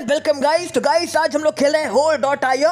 And welcome guys तो guys आज हम लोग खेल रहे हैं होल डॉट आईओ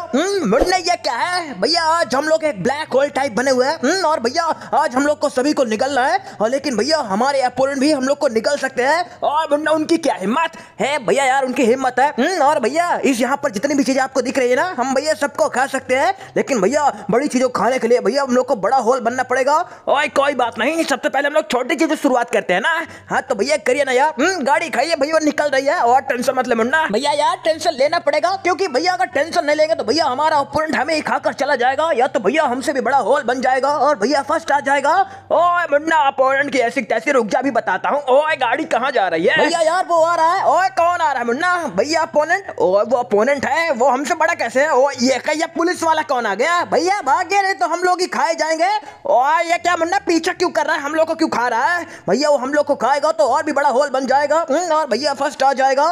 मुन्ने ये क्या है भैया आज हम लोग एक ब्लैक होल टाइप बने हुए हैं हम्म, और भैया आज हम लोग को सभी को निकलना है और लेकिन भैया हमारे अपोनेंट भी हम लोग को निकल सकते हैं और मुन्ना उनकी क्या हिम्मत है भैया यार उनकी हिम्मत है हम्म, और भैया इस यहाँ पर जितनी भी चीजें आपको दिख रही है ना हम भैया सबको खा सकते हैं लेकिन भैया बड़ी चीजों खाने के लिए भैया हम लोग को बड़ा होल बनना पड़ेगा और कोई बात नहीं सबसे पहले हम लोग छोटी चीजें शुरुआत करते हैं ना हाँ तो भैया करिए ना यार हम्म, गाड़ी खाइए भैया निकल रही है और टेंशन मतलब मुन्ना भैया यार टेंशन लेना पड़ेगा क्योंकि भैया अगर टेंशन नहीं लेंगे तो भैया हमारा ओपोनेंट हमें ही खाकर चला जाएगा या तो भैया हमसे भी बड़ा होल बन जाएगा और भैया फर्स्ट आ जाएगा ओए मुन्ना ओपोनेंट की ऐसी तैसी रुक जा भी बताता हूँ ओए गाड़ी कहाँ जा रही है भैया यार वो आ रहा है ओए कौन आ रहा है मुन्ना भैया अपोनेंट ओए वो अपोनेंट है वो हमसे बड़ा कैसे है ओ ये कहिया पुलिस वाला कौन आ गया भैया भाग गया नहीं तो हम लोग ही खाए जाएंगे और ये क्या मुन्ना पीछा क्यों कर रहा है हम लोग को क्यों खा रहा है भैया वो हम लोग को खाएगा तो और भी बड़ा होल बन जाएगा हम्म, और भैया फर्स्ट आ जाएगा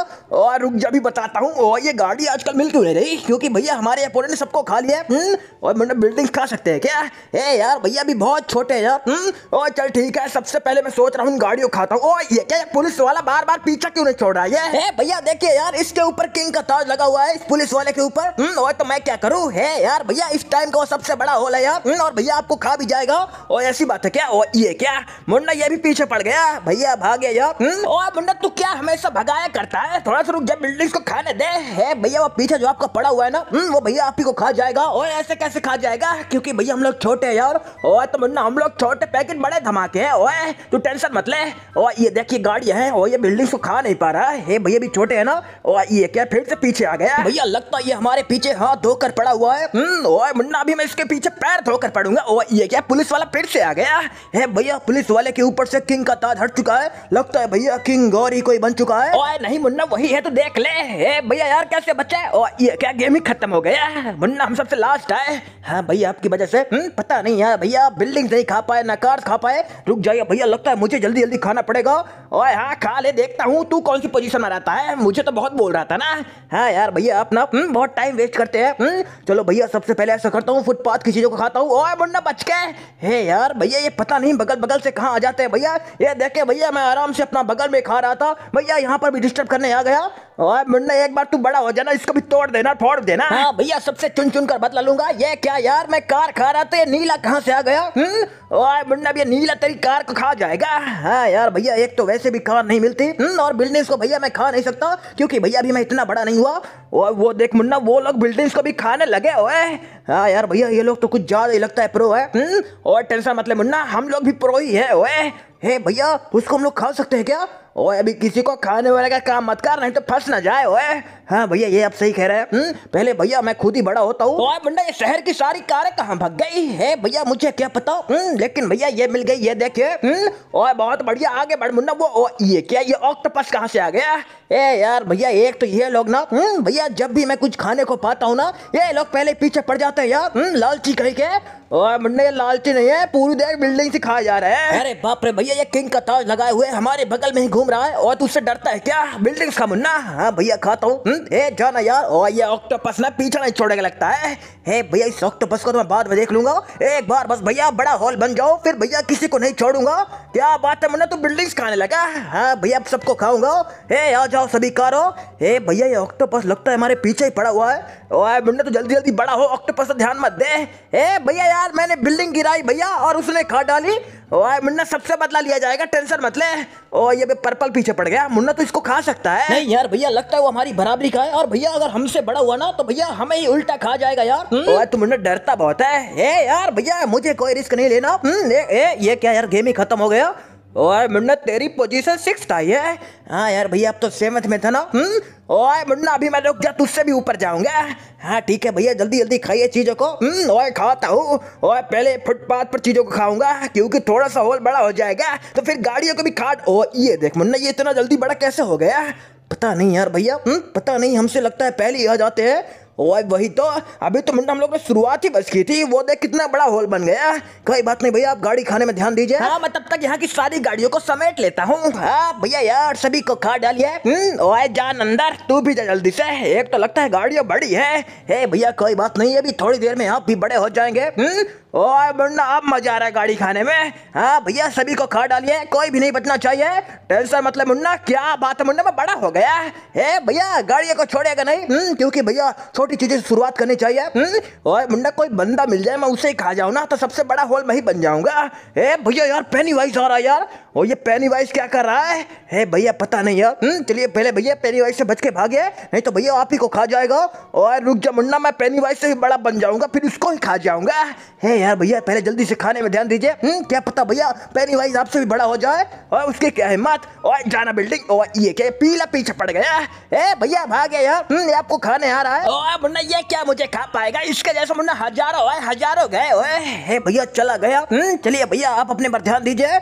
और रुक जा भी बता बताता हूँ और ये गाड़ी आजकल मिल क्यों नहीं रही क्योंकि भैया हमारे अपोनेंट ने सबको खा लिया है हम्म? और मतलब बिल्डिंग खा सकते हैं क्या ए यार भैया भी बहुत छोटे हैं यार हम्म? और चल ठीक है सबसे पहले मैं सोच रहा हूँ गाड़ियों खाता हूँ और ये क्या पुलिस वाला बार बार पीछा क्यों नहीं छोड़ रहा है ये भैया देखिए यार इसके ऊपर किंग का ताज लगा हुआ है इस पुलिस वाले के ऊपर हम्म? और तो मैं क्या करूँ है यार भैया इस टाइम का सबसे बड़ा होल है यार और भैया आपको खा भी जाएगा और ऐसी बात है क्या और ये क्या मुंडा ये भी पीछे पड़ गया भैया भाग गया यार और मुंडा तू क्या हमेशा भगाया करता है थोड़ा सा रुक जा बिल्डिंग को खाने दे है भैया वो पीछे जो आपका पड़ा हुआ है ना हम्म, वो भैया आप ही को खा जाएगा और ऐसे कैसे खा जाएगा क्योंकि भैया हम लोग छोटे हैं यार ओए तो मुन्ना हम लोग छोटे पैकेट बड़े धमाके हैं ओए तू टेंशन मत ले और ये देखिए गाड़ियाँ हैं और ये बिल्डिंग को खा नहीं पा रहा है भैया भी छोटे है ना और ये क्या फिर से पीछे आ गया भैया लगता है ये हमारे पीछे हाथ धोकर पड़ा हुआ है हम्म, ओए मुन्ना अभी मैं इसके पीछे पैर धोकर पड़ूंगा और ये क्या पुलिस वाला फिर से आ गया है भैया पुलिस वाले के ऊपर से किंग का ताज हट चुका है लगता है भैया किंग गौरी कोई बन चुका है ओए नहीं मुन्ना वही है तो देख ले ए भैया यार कैसे बचा है और ये क्या गेम ही खत्म हो गया मुन्ना हम सबसे लास्ट आए हाँ भैया आपकी वजह से हुँ? हम्म, पता नहीं यार भैया बिल्डिंग नहीं खा पाए ना कार्स खा पाए रुक जाइए भैया लगता है मुझे जल्दी जल्दी खाना पड़ेगा और हाँ खा ले देखता हूँ तू कौन सी पोजीशन में रहता है मुझे तो बहुत बोल रहा था ना हाँ यार भैया आप ना हम्म, बहुत टाइम वेस्ट करते हैं हम्म, चलो भैया सबसे पहले ऐसा करता हूँ फुटपाथ की चीज़ों को खाता हूँ और मुन्ना बच के हे यार भैया ये पता नहीं बगल बगल से कहाँ आ जाते हैं भैया ये देखे भैया मैं आराम से अपना बगल में खा रहा था भैया यहाँ पर भी डिस्टर्ब करने आ गया ओए मुन्ना एक बार तू बड़ा हो जाना इसको भी तोड़ देना फोड़ देना हाँ भैया सबसे चुन चुन कर बदला लूंगा ये क्या यार मैं कार खा रहा था नीला कहाँ से आ गया हुँ? हम्म? ओए मुन्ना भैया नीला तेरी कार को खा जाएगा हाँ यार भैया एक तो वैसे भी कार नहीं मिलती हम्म, और बिल्डिंग्स को भैया मैं खा नहीं सकता क्योंकि भैया अभी मैं इतना बड़ा नहीं हुआ और वो देख मुन्ना वो लोग बिल्डिंग्स को भी खाने लगे हुए हाँ यार भैया ये लोग तो कुछ ज़्यादा ही लगता है प्रो है और टेंशन मतलब मुन्ना हम लोग भी प्रो ही है ओए हे भैया उसको हम लोग खा सकते हैं क्या ओए अभी किसी को खाने वाले का काम मत कर नहीं तो फंस ना जाए ओए हाँ भैया ये आप सही कह रहे हैं हम्म, पहले भैया मैं खुद ही बड़ा होता हूँ तो बंडा ये शहर की सारी कारें कहाँ भग गई है भैया मुझे क्या पता हम्म, लेकिन भैया ये मिल गई ये देखिए हम्म, ओए बहुत बढ़िया आगे बढ़ मुन्ना वो ये क्या ये ऑक्टोपस कहाँ से आ गया ए यार भैया एक तो ये लोग ना भैया जब भी मैं कुछ खाने को पाता हूँ ना ये लोग पहले पीछे पड़ जाते हैं यार लालची कह के ओए मुन्ना ये लालची नहीं है पूरी देख बिल्डिंग से खा जा रहा है अरे बाप रे भैया ये किंग का ताज लगाए हुए हमारे बगल में ही घूम रहा है और तू उससे डरता है क्या बिल्डिंग्स का मुन्ना हाँ भैया खाता हूँ हम्म? जाना यार और ये ऑक्टोपस ना पीछा नहीं छोड़ेगा लगता है हे भैया इस बस को तो मैं बाद में देख लूंगा एक बार बस भैया बड़ा हॉल बन जाओ फिर भैया किसी को नहीं छोड़ूंगा क्या बात है मना तू बिल्डिंग्स खाने लगा हाँ भैया अब सबको खाऊंगा हे आ जाओ सभी कारो हे भैया ये ऑक्टोपस लगता है हमारे पीछे ही पड़ा हुआ है ओए मुन्ना तो जल्दी जल्दी बड़ा हो ऑक्टोपस ध्यान मत दे हे भैया यार मैंने बिल्डिंग गिराई भैया और उसने खा डाली ओए मुन्ना सबसे बदला लिया जाएगा टेंशन मत ले ओ ये पर्पल पीछे पड़ गया मुन्ना तो इसको खा सकता है नहीं यार भैया लगता है वो हमारी बराबरी का है और भैया अगर हमसे बड़ा हुआ ना तो भैया हमें ही उल्टा खा जाएगा यार ओए हम्म? तू तो मुन्ना डरता बहुत है ए यार भैया मुझे कोई रिस्क नहीं लेना हम्म, ए, ए, ये क्या यार गेम ही खत्म हो गया ओए मुन्ना तेरी पोजीशन सिक्स आई है हाँ यार भैया अब तो सेवंथ में था ना हम्म ओए मुन्ना अभी मैं रुक गया तुझसे भी ऊपर जाऊंगा हाँ ठीक है भैया जल्दी जल्दी खाइए चीज़ों को हम्म, ओए खाता हूँ ओए पहले फुटपाथ पर चीज़ों को खाऊंगा क्योंकि थोड़ा सा होल बड़ा हो जाएगा तो फिर गाड़ियों को भी खाट ओ ये देख मुन्ना ये इतना जल्दी बड़ा कैसे हो गया पता नहीं यार भैया हम्म, पता नहीं हमसे लगता है पहले ही आ जाते हैं वही तो अभी तो मिनट हम लोग ने शुरुआत ही बस की थी वो देख कितना बड़ा हॉल बन गया कोई बात नहीं भैया आप गाड़ी खाने में ध्यान दीजिए हाँ मैं तब तक यहाँ की सारी गाड़ियों को समेट लेता हूँ हाँ भैया यार सभी को खा डालिए हम्म, ओए जान अंदर तू भी जा जल्दी से एक तो लगता है गाड़ियाँ बड़ी है भैया कोई बात नहीं अभी थोड़ी देर में आप भी बड़े हो जाएंगे हम्म, ओए बन्ना अब मजा आ रहा है गाड़ी खाने में हाँ भैया सभी को खा डालिए कोई भी नहीं बचना चाहिए टेंशन मतलब मुन्ना क्या बात है मुन्ना मैं बड़ा हो गया है भैया गाड़ियों को छोड़ेगा नहीं हम्म, क्योंकि भैया छोटी चीज़ें शुरुआत करनी चाहिए हम्म? ओए मुंडा कोई बंदा मिल जाए मैं उसे ही खा जाऊ ना तो सबसे बड़ा होल मैं ही बन जाऊंगा ए भैया यार पेनी वाइस आ रहा है यार ओ ये पेनी वाइस क्या कर रहा है हे भैया पता नहीं यार हम्म, चलिए पहले भैया पेनी वाइस से बच के भागे नहीं तो भैया आप ही को खा जाएगा और रुक जा मुंडा मैं पेनी वाइस से ही बड़ा बन जाऊंगा फिर उसको ही खा जाऊंगा हे यार भैया पहले जल्दी से खाने में ध्यान दीजिए हम्म, क्या पता भैया पेनी वाइस आपसे भी बड़ा हो जाए और उसकी क्या हिम्मत और जाना बिल्डिंग ये क्या पीला पीछे पड़ गया ए भैया भाग गया यार आपको खाने आ रहा है गया मुन्ना ये क्या मुझे खा पाएगा इसके जैसे मुन्ना हजारों है हजारों गए हे भैया चला गया हम्म, चलिए भैया आप अपने पर ध्यान दीजिए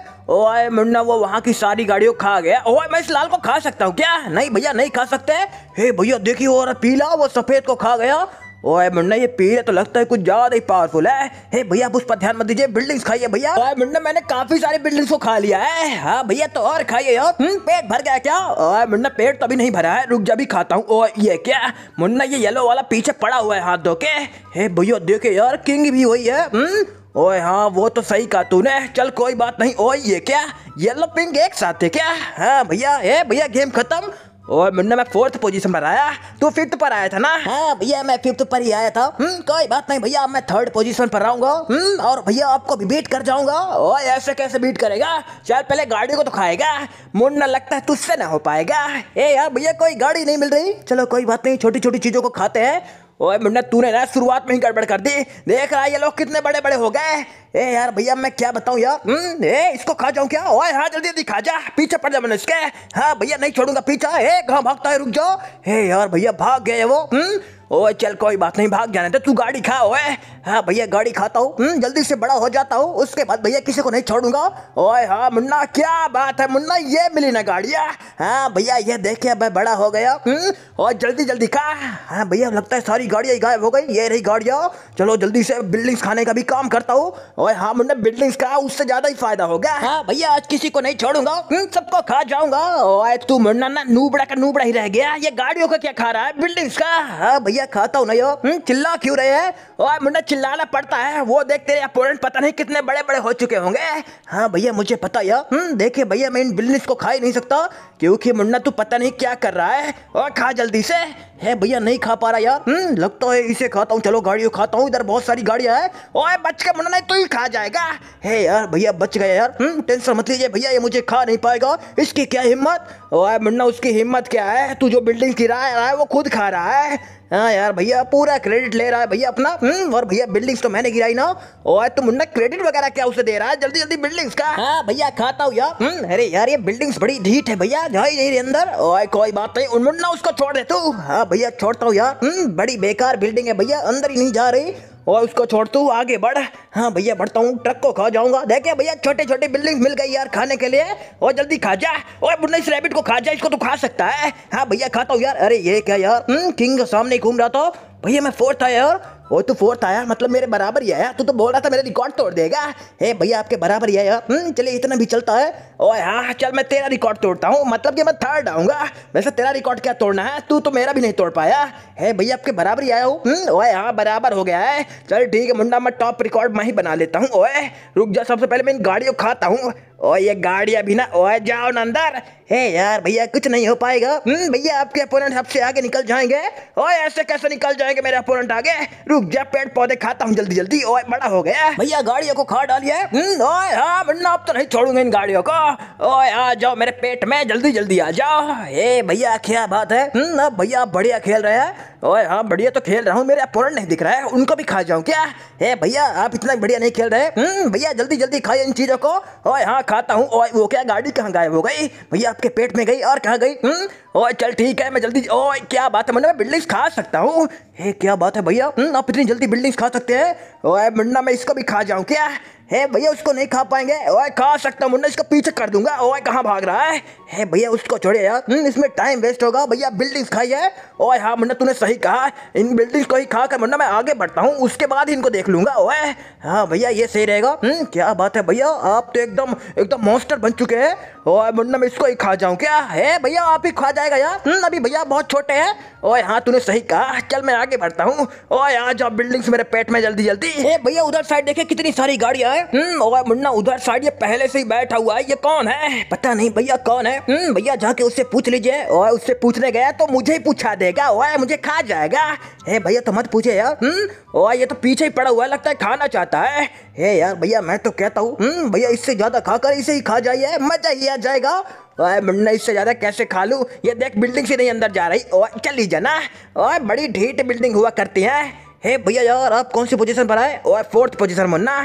आए मुन्ना वो वहाँ की सारी गाड़ियों खा गया आए मैं इस लाल को खा सकता हूँ क्या नहीं भैया नहीं खा सकते हे भैया देखिए और पीला वो सफेद को खा गया ओए मुन्ना ये पीड़े तो लगता है कुछ ज्यादा ही पावरफुल है हे भैया आप उस पर ध्यान मत दीजिए बिल्डिंग्स खाइए भैया ओए मुन्ना मैंने काफी सारी बिल्डिंग्स को खा लिया है हाँ भैया तो और खाइए और हम्म, पेट भर गया क्या ओए मुन्ना पेट तो अभी नहीं भरा है रुक जा भी खाता हूँ ओए ये क्या मुन्ना ये येलो वाला पीछे पड़ा हुआ है हाथ धो के हे भैया देखे यार किंग भी हुई है हुँ? हम्म, ओए हाँ वो तो सही कहा तूने चल कोई बात नहीं ओए ये क्या येलो पिंक एक साथ है क्या हाँ भैया ए भैया गेम खत्म और मुन्ना मैं फोर्थ पोजीशन पर आया तू फिफ्थ पर आया था ना हाँ भैया मैं फिफ्थ पर ही आया था हम्म, कोई बात नहीं भैया मैं थर्ड पोजीशन पर आऊंगा हम्म, और भैया आपको भी बीट कर जाऊंगा और ऐसे कैसे बीट करेगा चल पहले गाड़ी को तो खाएगा मुन्ना लगता है तुझसे ना हो पाएगा ए यार भैया कोई गाड़ी नहीं मिल रही चलो कोई बात नहीं छोटी छोटी चीजों को खाते हैं ओए मुन्ना तूने ना शुरुआत में ही गड़बड़ कर दी देख रहा है ये लोग कितने बड़े बड़े हो गए ए यार भैया मैं क्या बताऊँ यार हम्म, ए इसको खा जाऊँ क्या ओए हाँ जल्दी जल्दी खा जा पीछे पड़ जा मैंने इसके हाँ भैया नहीं छोड़ूंगा पीछा ए कहाँ भागता है रुक जाओ ए यार भैया भाग गए वो हुँ? हम्म, ओए चल कोई बात नहीं भाग जाने दे तू गाड़ी खा ओए हाँ भैया गाड़ी खाता हूँ हम्म, जल्दी से बड़ा हो जाता हूँ उसके बाद भैया किसी को नहीं छोड़ूंगा ओए हाँ मुन्ना क्या बात है मुन्ना ये मिली ना गाड़िया हाँ भैया ये देखे अब बड़ा हो गया हम्म, और जल्दी जल्दी खा हाँ भैया लगता है सारी गाड़िया गायब हो गई ये रही गाड़िया चलो जल्दी से बिल्डिंग्स खाने का भी काम करता हूँ ओए हाँ मुन्ना बिल्डिंग्स खा उससे ज़्यादा ही फायदा हो गया हाँ भैया आज किसी को नहीं छोड़ूंगा हम्म, सबको खा जाऊंगा ओए तू मुन्ना ना नूबड़ा का नूबड़ा ही रह गया ये गाड़ियों का क्या खा रहा है बिल्डिंग्स का हाँ भैया क्या खाता हूँ नहीं हो चिल्ला क्यों रहे हैं और मुंडा चिल्लाना पड़ता है वो देख तेरे अपोनेंट पता नहीं कितने बड़े बड़े हो चुके होंगे हाँ भैया मुझे पता यो हम्म, देखे भैया मैं इन बिजनेस को खा ही नहीं सकता क्योंकि मुन्ना तू पता नहीं क्या कर रहा है और खा जल्दी से है भैया नहीं खा पा रहा यार हम्म लगता है इसे खाता हूँ चलो गाड़ियों खाता हूँ इधर बहुत सारी गाड़ियाँ है ओए बच के मना नहीं तो ही खा जाएगा है यार भैया बच गया यार हम्म टेंशन मत लीजिए भैया ये मुझे खा नहीं पाएगा इसकी क्या हिम्मत ओए मुन्ना उसकी हिम्मत क्या है तू जो बिल्डिंग गिरा रहा है वो खुद खा रहा है हाँ यार भैया पूरा क्रेडिट ले रहा है भैया अपना हम्म और भैया बिल्डिंग्स तो मैंने गिराई ना और तो मुन्ना क्रेडिट वगैरह क्या उसे दे रहा है जल्दी जल्दी बिल्डिंग्स का हाँ भैया खाता हूँ यार हम्म अरे यार ये बिल्डिंग्स बड़ी ढीठ है भैया जा ही नहीं अंदर ओ कोई बात नहीं मुन्ना उसको छोड़ दे तू हाँ कहा भैया छोड़ता हूँ यार हम्म, बड़ी बेकार बिल्डिंग है भैया अंदर ही नहीं जा रही और उसको छोड़ तू आगे बढ़ हाँ भैया बढ़ता हूँ ट्रक को खा जाऊंगा देखे भैया छोटे छोटे बिल्डिंग मिल गई यार खाने के लिए और जल्दी खा जा और बुना इस रैबिट को खा जा इसको तो खा सकता है हाँ भैया खाता हूँ यार अरे ये क्या यार हम्म, किंग सामने घूम रहा था भैया मैं फोर्थ आया यार वो तो फोर्थ आया मतलब मेरे बराबर ही आया तू तो बोल रहा था मेरा रिकॉर्ड तोड़ देगा हे भैया आपके बराबर ही आया हम्म, चलिए इतना भी चलता है ओए हाँ चल मैं तेरा रिकॉर्ड तोड़ता हूँ मतलब कि मैं थर्ड आऊँगा वैसे तेरा रिकॉर्ड क्या तोड़ना है तू तो मेरा भी नहीं तोड़ पाया है भैया आपके बराबर ही आया हूँ हम्म, ओए हाँ बराबर हो गया है चल ठीक है मुंडा मैं टॉप रिकॉर्ड मैं ही बना लेता हूँ ओए रुक जा सबसे पहले मैं इन गाड़ियों खाता हूँ और ये गाड़ियाँ भी ना ओए जाओ ना अंदर हे यार भैया कुछ नहीं हो पाएगा हम्म, भैया आपके अपोनेंट सबसे आगे निकल जाएंगे ओए ऐसे कैसे निकल जाएंगे मेरे अपोनेंट आगे रुक जा पेड़ पौधे खाता हूँ जल्दी जल्दी ओए बड़ा हो गया भैया गाड़ियों को खा डालिए हम्म, ओए हाँ मुन्ना अब तो नहीं छोड़ूंगा इन गाड़ियों को ओए आ जाओ मेरे पेट में जल्दी जल्दी आ जाओ ए भैया क्या बात है हम्म, भैया बढ़िया खेल रहे हैं ओए हाँ बढ़िया तो खेल रहा हूँ मेरे अपोनेंट नहीं दिख रहा है उनको भी खा जाऊँ क्या है भैया आप इतना बढ़िया नहीं खेल रहे हम्म, भैया जल्दी जल्दी खाए इन चीज़ों को ओए हाँ खाता हूँ ओए वो क्या गाड़ी कहाँ गायब हो गई भैया आपके पेट में गई और कहाँ गई हम्म, ओए चल ठीक है मैं जल्दी ओए क्या बात है मैंने मतलब मैं बिल्डिंग्स खा सकता हूँ हे क्या बात है भैया हम्म, आप इतनी जल्दी बिल्डिंग्स खा सकते हैं ओए मुन्ना मैं इसको भी खा जाऊँ क्या हे भैया उसको नहीं खा पाएंगे ओए खा सकता हूँ मुन्ना इसको पीछे कर दूंगा ओए कहाँ भाग रहा है हे भैया उसको छोड़े यार इसमें टाइम वेस्ट होगा भैया बिल्डिंग्स है ओए हाँ मुन्ना तूने सही भाई कहा इन बिल्डिंग को ही खा कर वरना मैं आगे बढ़ता हूँ उसके बाद इनको देख लूंगा ओए हाँ भैया ये सही रहेगा हम्म, क्या बात है भैया आप तो एकदम एकदम मॉन्स्टर बन चुके हैं ओए मुन्ना मैं इसको ही खा जाऊँ क्या है भैया आप ही खा जाएगा यार हम्म, अभी भैया बहुत छोटे हैं ओए हाँ तूने सही कहा चल मैं आगे बढ़ता हूँ ओए आ जाओ बिल्डिंग्स मेरे पेट में जल्दी जल्दी है भैया उधर साइड देखे कितनी सारी गाड़ियाँ हैं हम्म, ओए मुन्ना उधर साइड ये पहले से ही बैठा हुआ है ये कौन है पता नहीं भैया कौन है भैया जाके उससे पूछ लीजिए और उससे पूछने गया तो मुझे ही पूछा देगा ओए मुझे खा जाएगा हे भैया तो मत पूछे यार हम्म ओ ये तो पीछे ही पड़ा हुआ है लगता है खाना चाहता है हे यार भैया मैं तो कहता हूँ हम्म, भैया इससे ज़्यादा खाकर इसे ही खा जाइए मजा ही आ जाएगा ओए मुन्ना इससे ज़्यादा कैसे खा लू ये देख बिल्डिंग से नहीं अंदर जा रही ओए चल लीजिए ना ओए बड़ी ढीठ बिल्डिंग हुआ करती है हे भैया यार आप कौन सी पोजीशन पर आए ओए फोर्थ पोजीशन मुन्ना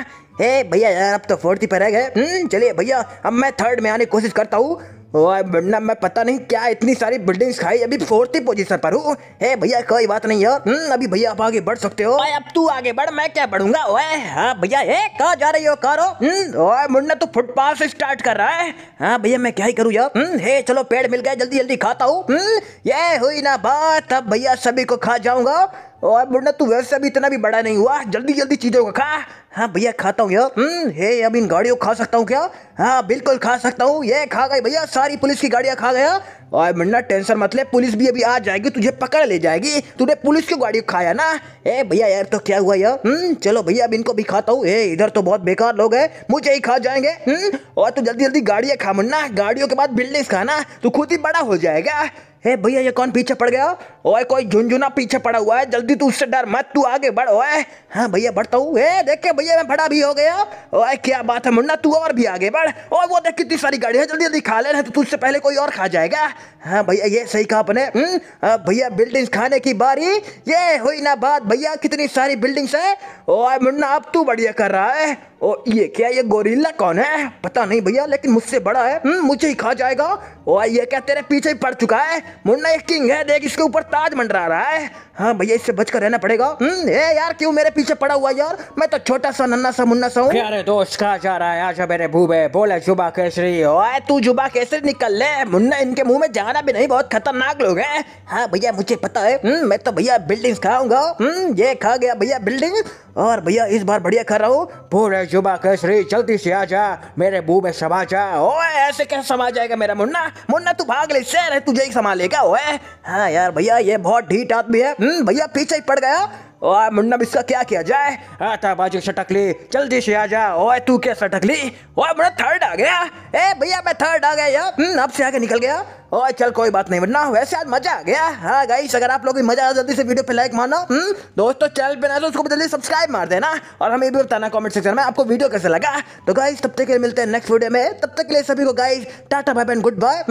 हे भैया यार आप तो फोर्थ ही पर रह गए हम्म, चलिए भैया अब मैं थर्ड में आने की कोशिश करता हूँ ओए मैं पता नहीं क्या इतनी सारी बिल्डिंग्स खाई अभी फोर्थ ही पोजीशन पर हूँ हे भैया कोई बात नहीं है हम्म, अभी भैया आप आगे बढ़ सकते हो अब तू आगे बढ़ मैं क्या बढ़ूंगा हाँ भैया हे कहा जा रही हो करो हम्म, ओए मुन्ना तू फुटपाथ से स्टार्ट कर रहा है हाँ भैया मैं क्या ही करूँ यार हम्म, हे चलो पेड़ मिल गया जल्दी जल्दी खाता हूँ ये हुई ना बात अब भैया सभी को खा जाऊंगा और मुन्ना तू वैसे भी इतना भी बड़ा नहीं हुआ जल्दी जल्दी चीज़ों को खा हाँ भैया खाता हूँ यार हम्म, हे अब इन गाड़ियों खा सकता हूँ क्या हाँ बिल्कुल खा सकता हूँ ये खा गई भैया सारी पुलिस की गाड़ियाँ खा गया हाँ। और मुन्ना टेंशन मत ले पुलिस भी अभी आ जाएगी तुझे पकड़ ले जाएगी तूने पुलिस की गाड़ी खाया ना ए भैया यार तो क्या हुआ यार हम्म, चलो भैया अब इनको भी खाता हूँ ए इधर तो बहुत बेकार लोग है मुझे ही खा जाएंगे हम्म, और तू जल्दी जल्दी गाड़ियाँ खा मुन्ना गाड़ियों के बाद बिल्डिंग खाना तू खुद ही बड़ा हो जाएगा हे भैया ये कौन पीछे पड़ गया ओए कोई झुंझुना पीछे पड़ा हुआ है जल्दी तू उससे डर मत तू आगे बढ़ ओए हाँ भैया बढ़ता हूँ देख के भैया मैं बड़ा भी हो गया ओए क्या बात है मुन्ना तू और भी आगे बढ़ और वो देख कितनी सारी गाड़ियाँ जल्दी जल्दी खा ले रहे तो तुझसे पहले कोई और खा जाएगा हाँ भैया ये सही कहा अपने हम्म, भैया बिल्डिंग्स खाने की बारी ये हुई ना बात भैया कितनी सारी बिल्डिंग्स है ओए मुन्ना अब तू बढ़िया कर रहा है ओ ये क्या ये गोरिल्ला कौन है पता नहीं भैया लेकिन मुझसे बड़ा है हम्म, मुझे ही खा जाएगा ओ ये क्या तेरे पीछे ही पड़ चुका है मुन्ना ये किंग है देख इसके ऊपर ताज मंडरा रहा है हाँ भैया इससे बचकर रहना पड़ेगा हम्म, ए यार क्यों मेरे पीछे पड़ा हुआ यार मैं तो छोटा छोटा सा नन्ना सा मुन्ना सा हूँ अरे दोस्त कहा जा रहा है आजा मेरे भूबे बोले जुबा केसरी ओए तू जुबा केसरी निकल ले मुन्ना इनके मुंह में जाना भी नहीं बहुत खतरनाक लोग हैं हाँ भैया मुझे पता है हुँ? हम्म, मैं तो भैया बिल्डिंग खाऊंगा हम्म, ये खा गया भैया बिल्डिंग और भैया इस बार बढ़िया खा रहा हूँ बोले जुबा केसरी जल्दी से आ जा मेरे मुंह में समा जा ओए ऐसे कैसे समा जाएगा मेरा मुन्ना मुन्ना तू भाग ले शेर है तुझे ही समा लेगा ओए हाँ यार भैया ये बहुत ढीठ आदमी है हम्म, भैया पीछे ही पड़ गया ओए मुन्ना इसका क्या किया जाए आता बाजू ले जल्दी से आ जा ओए तू क्या सटक ली ओए मुन्ना थर्ड आ गया ए भैया मैं थर्ड आ गया यार हम्म, अब से आगे निकल गया ओए चल कोई बात नहीं मुन्ना वैसे आज मजा आ गया हाँ गाइस अगर आप लोग भी मजा आ जल्दी से वीडियो पे लाइक मारना हम्म, दोस्तों चैनल पे ना तो उसको जल्दी सब्सक्राइब मार देना और हमें भी बताना कॉमेंट सेक्शन में आपको वीडियो कैसे लगा तो गाइस तब तक के लिए मिलते हैं नेक्स्ट वीडियो में तब तक के लिए सभी को guys tata bye bye good bye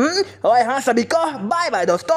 और हाँ सभी को बाय बाय दोस्तों